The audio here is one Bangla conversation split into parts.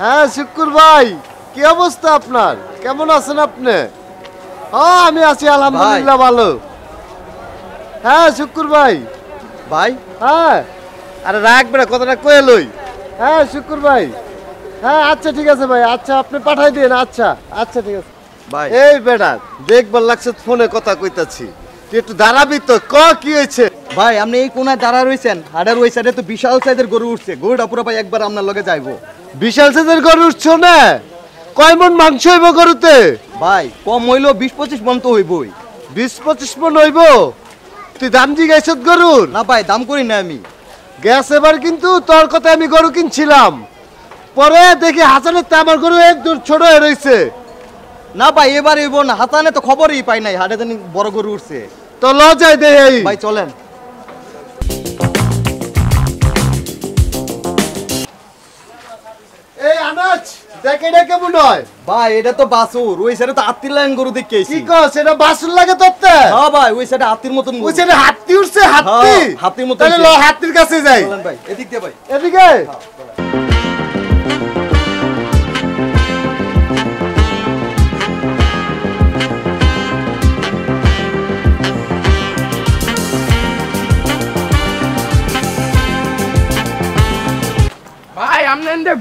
হ্যাঁ শুকুর ভাই কি অবস্থা আপনার কেমন আছেন আপনি হ্যাঁ আমি আছি আলহামদুলিল্লাহ ভালো হ্যাঁ শুকুর ভাই ভাই হ্যাঁ আরে রাখবে না কথাটা কয়ে লই হ্যাঁ শুকুর ভাই হ্যাঁ আচ্ছা ঠিক আছে ভাই আচ্ছা আপনি পাঠাই দিন আচ্ছা আচ্ছা ঠিক আছে ভাই এই বেটা দেখবার লাগছে ফোনে কথা কইতাছি তুই একটু দাঁড়াবি তো ক কি হয়েছে ভাই আপনি এই কোনায় দাঁড়া রইছেন হাডার ওই সাইডে তো বিশাল সাইজের গরু উঠছে গরুটা পুরো ভাই একবার আপনার লগে যাইবো বিশাল সাইজের গরু উঠছো না কয় মন মাংস হইব গরুতে ভাই কম হইল বিশ পঁচিশ মন তো হইবই বিশ পঁচিশ মন হইব তুই দাম গেছ গরুর না ভাই দাম করি না আমি গ্যাস এবার কিন্তু তোর কথা আমি গরু কিনছিলাম পরে দেখি হাসানের তো আমার গরু একদম ছোট হয়ে রয়েছে না ভাই এবার হইব না হাসানে তো খবরই পাই নাই হাটে বড় গরু উঠছে তো লজায় দেই ভাই চলেন দেখ এটা কেমন হয় ভাই এটা তো বাসুর ওই সাইডে তো হাতির লাইন গরু দেখে কি কস এটা লাগে তোরতে হ্যাঁ ভাই ওই সাইডে হাতির মতন হাতি উঠছে হ্যাঁ, হাতির মতন হাতির কাছে যাই এদিকে হ্যাঁ, আমনেন দে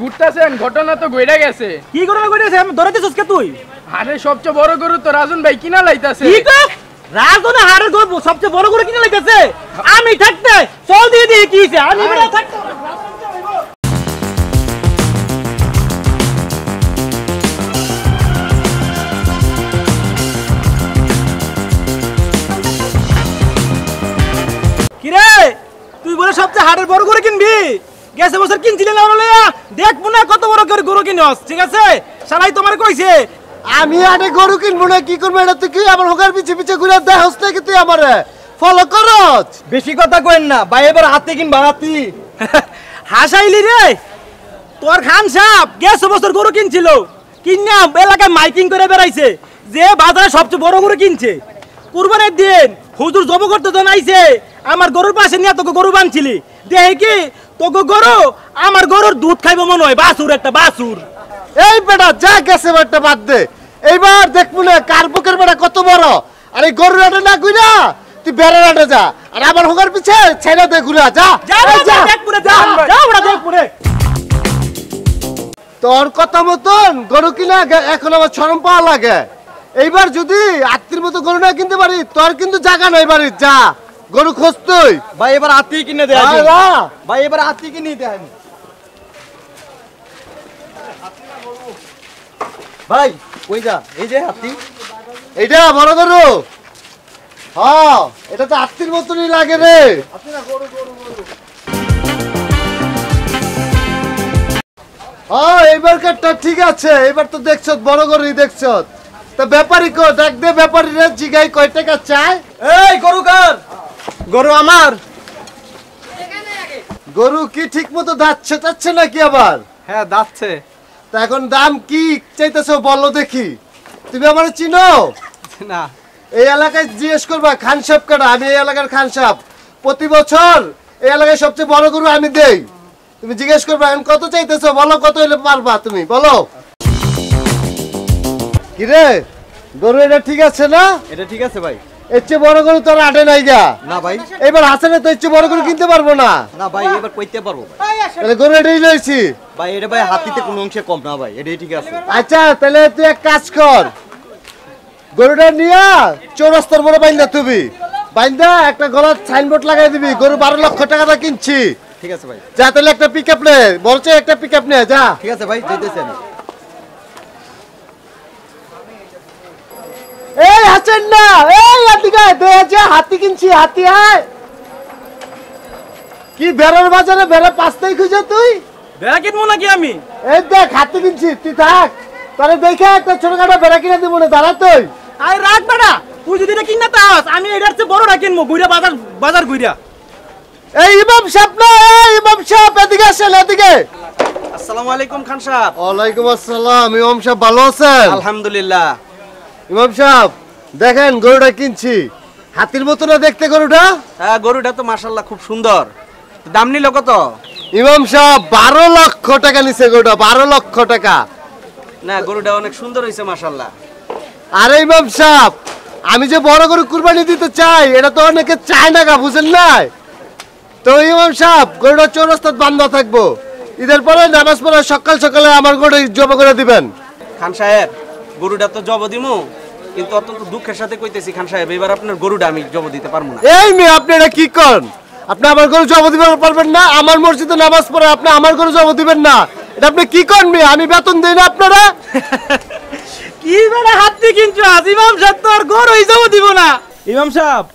ঘটনা তো গইরা গেছে কি ঘটনা গইরাছে আমি ধরেতে সুসকে তুই আরে সবচেয়ে বড় গরু তো রাজন ভাই কিনা লাইতাছে কি কো রাজন হারে গরু সবচেয়ে বড় গরু কিনা লাইতাছে আমি থাকতে চল দিয়ে দিয়ে কি হইছে আমি বড় থাকতে কিরে তুই বলে সবচেয়ে হাড়ের বড় করে কিনবি গেছে বছর কিনছিলেন আমার লইয়া দেখবো না কত বড় করে গরু কিনস ঠিক আছে সালাই তোমার কইছে আমি আরে গরু কিনবো না কি করবো এটা তুই কি আমার হোকার পিছে পিছে ঘুরে দেহস নাকি তুই আমার ফলো করছ বেশি কথা কইন না ভাই এবার হাতে কিন বাড়াতি হাসাইলি রে তোর খান সাপ গেছে বছর গরু কিনছিল কিনা এলাকায় মাইকিং করে বেড়াইছে যে বাজারে সবচেয়ে বড় গরু কিনছে কুরবানের দিন হুজুর জব করতে তো নাইছে আমার গরুর পাশে নিয়ে তোকে গরু বানছিলি দেখে কি গরু আমার গরুর দুধ মনে হয় বাসুর একটা বাসুর এই বেটা যা গেছে বেটা বাদ দে এইবার দেখবো কার বুকের বেটা কত বড় আর এই গরুর আটে না তুই বেড়ার আটে যা আর আমার হোকার পিছে দে যা যা তোর কথা মতন গরু কিনা এখন আমার শরম পাওয়া লাগে এইবার যদি আত্মীর মতো গরু না কিনতে পারি তোর কিন্তু জায়গা নাই বাড়ির যা গরু খুঁজতই ভাই এবার আতি কিনে দেয় ভাই এবার হাতি কিনে দেয় ভাই ওই যা এই যে হাতি এইটা বড় গরু হ্যাঁ এটা তো আত্মীর মতনই লাগে রে হ্যাঁ এইবারকারটা ঠিক আছে এবার তো দেখছ বড় গরুই দেখছ তা ব্যাপারী কো দেখ দে ব্যাপারী রে জিগাই কয় টাকা চায় এই গরু কার গরু আমার গরু কি ঠিক মতো দাচ্ছে চাচ্ছে নাকি আবার হ্যাঁ দাচ্ছে তা এখন দাম কি চাইতেছো বলো দেখি তুমি আমার চিনো না এই এলাকায় জিজ্ঞেস করবা খান সাপ কাটা আমি এই এলাকার খান সাপ প্রতি বছর এই এলাকায় সবচেয়ে বড় গরু আমি দেই তুমি জিজ্ঞেস করবা এখন কত চাইতেছো বলো কত হলে পারবা তুমি বলো কিরে গরু এটা ঠিক আছে না এটা ঠিক আছে ভাই এর চেয়ে বড় গরু তো আর আচ্ছা, তুমি বাইন্দা একটা গলার সাইনবোর্ড লাগাই দিবি গরু বারো লক্ষ টাকা কিনছি ঠিক আছে ভাই যা তাহলে একটা পিক আপ নে বলছে একটা পিক আপ নে যা ঠিক আছে ভাই যেতেছি এই হাসেন না এই দুই হাজার হাতি কিনছি হাতি আয় কি বেড়ার বাজারে বেড়া পাঁচটাই খুঁজে তুই বেড়া কিনবো নাকি আমি এই দেখ হাতি কিনছি তুই থাক তাহলে দেখে একটা বেড়া কিনে দিব না দাঁড়া তুই আরে রাখ বেড়া তুই যদি না কিনা আমি এটার চেয়ে না কিনবো বুইরা বাজার বাজার ঘুরিয়া এই ইমাম সাহেব না এই ইমাম সাহেব এদিকে আসেন এদিকে আসসালামু আলাইকুম খান সাহেব ওয়ালাইকুম আসসালাম ইমাম সাহেব ভালো আছেন আলহামদুলিল্লাহ ইমাম সাহেব দেখেন গরুটা কিনছি হাতির মতো না দেখতে গরুটা হ্যাঁ গরুটা তো মাসাল্লাহ খুব সুন্দর দাম নিল কত ইমাম সাহেব বারো লক্ষ টাকা নিছে গরুটা বারো লক্ষ টাকা না গরুটা অনেক সুন্দর হয়েছে মাসাল্লাহ আরে ইমাম সাহেব আমি যে বড় গরু কুরবানি দিতে চাই এটা তো অনেকে চায় না গা বুঝেন নাই তো ইমাম সাহেব গরুটা চৌরাস্তাত বান্ধ থাকবো ঈদের পরে নামাজ পড়া সকাল সকালে আমার গরু জব করে দিবেন খান সাহেব গরুটা তো জব দিমু কিন্তু অত্যন্ত দুঃখের সাথে কইতেছি খান সাহেব এবার আপনার গরুটা আমি জব দিতে পারবো না এই মেয়ে আপনি এটা কি করেন আপনি আমার গরু জব দিবেন পারবেন না আমার মসজিদে নামাজ পড়ে আপনি আমার গরু জব দিবেন না এটা আপনি কি করেন মেয়ে আমি বেতন দেই না আপনারা কি বেড়া হাত দিয়ে কিনছো আজ ইমাম সাহেব তো আর গরু জব দিব না ইমাম সাহেব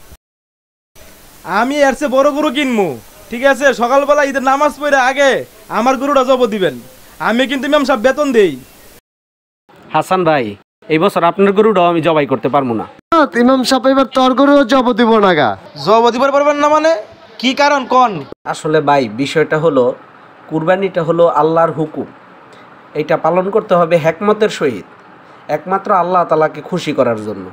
আমি এর চেয়ে বড় গরু কিনবো ঠিক আছে সকালবেলা ঈদের নামাজ পড়ে আগে আমার গরুটা জব দিবেন আমি কিন্তু ইমাম সাহেব বেতন দেই হাসান ভাই এই বছর আপনার গরুটাও আমি জবাই করতে পারবো না ইমাম সাহেব এবার তোর গরু জব দিব না গা জব দিব পারবেন না মানে কি কারণ কোন আসলে ভাই বিষয়টা হলো কুরবানিটা হলো আল্লাহর হুকুম এটা পালন করতে হবে হ্যাকমতের সহিত একমাত্র আল্লাহ তালাকে খুশি করার জন্য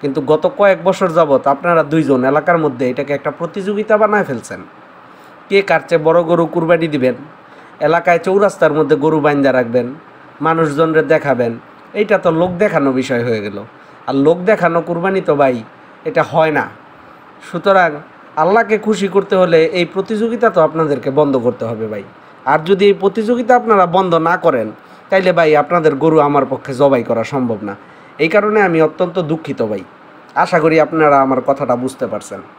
কিন্তু গত কয়েক বছর যাবৎ আপনারা দুইজন এলাকার মধ্যে এটাকে একটা প্রতিযোগিতা বানায় ফেলছেন কে কার চেয়ে বড় গরু কুরবানি দিবেন এলাকায় চৌরাস্তার মধ্যে গরু বাইন্দা রাখবেন মানুষজনরে দেখাবেন এইটা তো লোক দেখানো বিষয় হয়ে গেল আর লোক দেখানো কুরবানি তো ভাই এটা হয় না সুতরাং আল্লাহকে খুশি করতে হলে এই প্রতিযোগিতা তো আপনাদেরকে বন্ধ করতে হবে ভাই আর যদি এই প্রতিযোগিতা আপনারা বন্ধ না করেন তাইলে ভাই আপনাদের গরু আমার পক্ষে জবাই করা সম্ভব না এই কারণে আমি অত্যন্ত দুঃখিত ভাই আশা করি আপনারা আমার কথাটা বুঝতে পারছেন